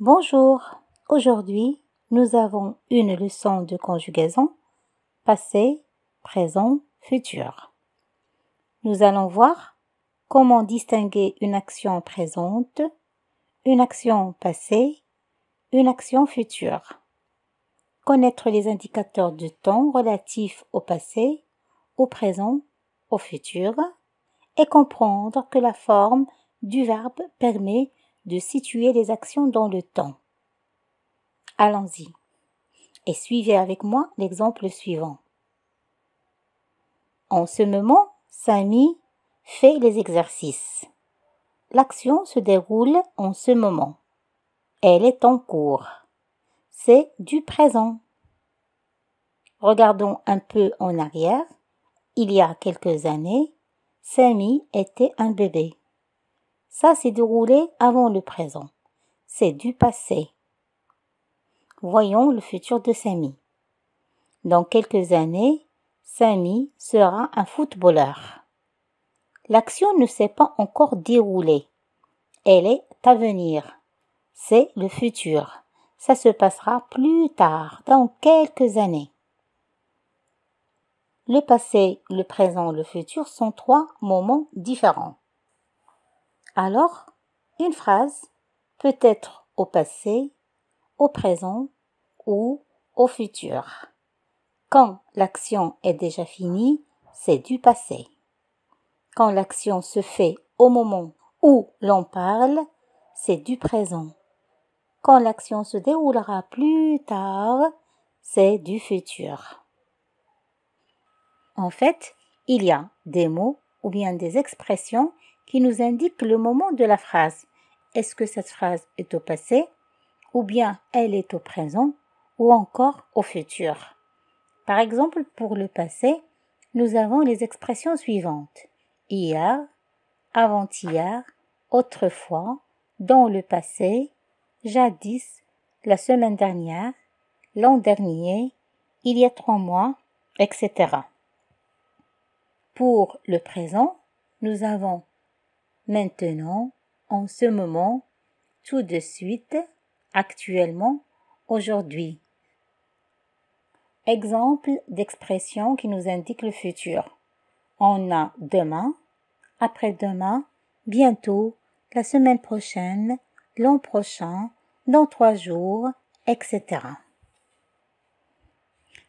Bonjour, aujourd'hui nous avons une leçon de conjugaison passé, présent, futur. Nous allons voir comment distinguer une action présente, une action passée, une action future. Connaître les indicateurs de temps relatifs au passé, au présent, au futur, et comprendre que la forme du verbe permet de situer les actions dans le temps. Allons-y et suivez avec moi l'exemple suivant. En ce moment, Samy fait les exercices. L'action se déroule en ce moment. Elle est en cours. C'est du présent. Regardons un peu en arrière. Il y a quelques années, Samy était un bébé. Ça s'est déroulé avant le présent. C'est du passé. Voyons le futur de Samy. Dans quelques années, Samy sera un footballeur. L'action ne s'est pas encore déroulée. Elle est à venir. C'est le futur. Ça se passera plus tard, dans quelques années. Le passé, le présent, le futur sont trois moments différents. Alors, une phrase peut être au passé, au présent ou au futur. Quand l'action est déjà finie, c'est du passé. Quand l'action se fait au moment où l'on parle, c'est du présent. Quand l'action se déroulera plus tard, c'est du futur. En fait, il y a des mots ou bien des expressions qui nous indique le moment de la phrase. Est-ce que cette phrase est au passé ou bien elle est au présent ou encore au futur Par exemple, pour le passé, nous avons les expressions suivantes. Hier, avant-hier, autrefois, dans le passé, jadis, la semaine dernière, l'an dernier, il y a trois mois, etc. Pour le présent, nous avons maintenant, en ce moment, tout de suite, actuellement, aujourd'hui. Exemple d'expression qui nous indique le futur. On a demain, après-demain, bientôt, la semaine prochaine, l'an prochain, dans trois jours, etc.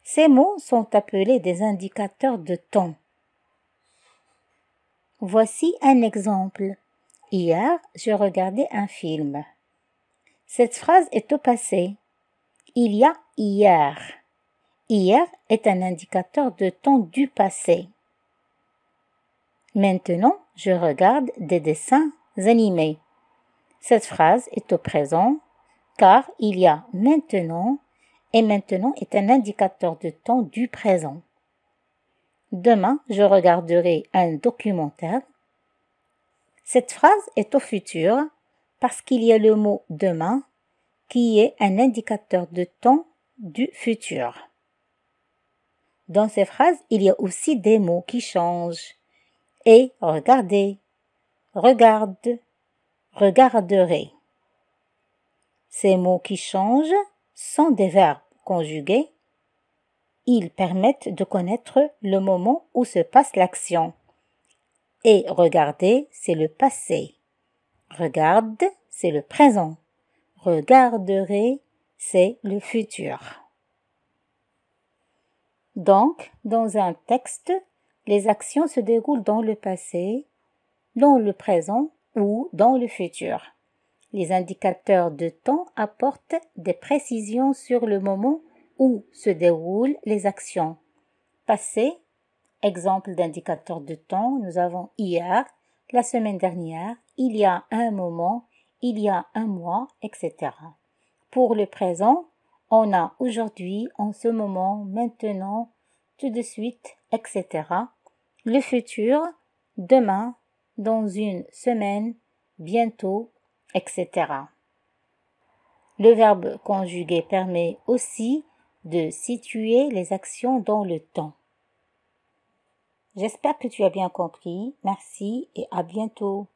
Ces mots sont appelés des indicateurs de temps Voici un exemple. Hier, je regardais un film. Cette phrase est au passé. Il y a hier. Hier est un indicateur de temps du passé. Maintenant, je regarde des dessins animés. Cette phrase est au présent car il y a maintenant et maintenant est un indicateur de temps du présent. Demain, je regarderai un documentaire. Cette phrase est au futur parce qu'il y a le mot demain qui est un indicateur de temps du futur. Dans ces phrases, il y a aussi des mots qui changent. Et regardez, regarde, regarderai. Ces mots qui changent sont des verbes conjugués ils permettent de connaître le moment où se passe l'action. Et regarder, c'est le passé. Regarde, c'est le présent. Regarderai, c'est le futur. Donc, dans un texte, les actions se déroulent dans le passé, dans le présent ou dans le futur. Les indicateurs de temps apportent des précisions sur le moment où se déroulent les actions. Passé, exemple d'indicateur de temps, nous avons hier, la semaine dernière, il y a un moment, il y a un mois, etc. Pour le présent, on a aujourd'hui, en ce moment, maintenant, tout de suite, etc. Le futur, demain, dans une semaine, bientôt, etc. Le verbe conjugué permet aussi de situer les actions dans le temps. J'espère que tu as bien compris. Merci et à bientôt.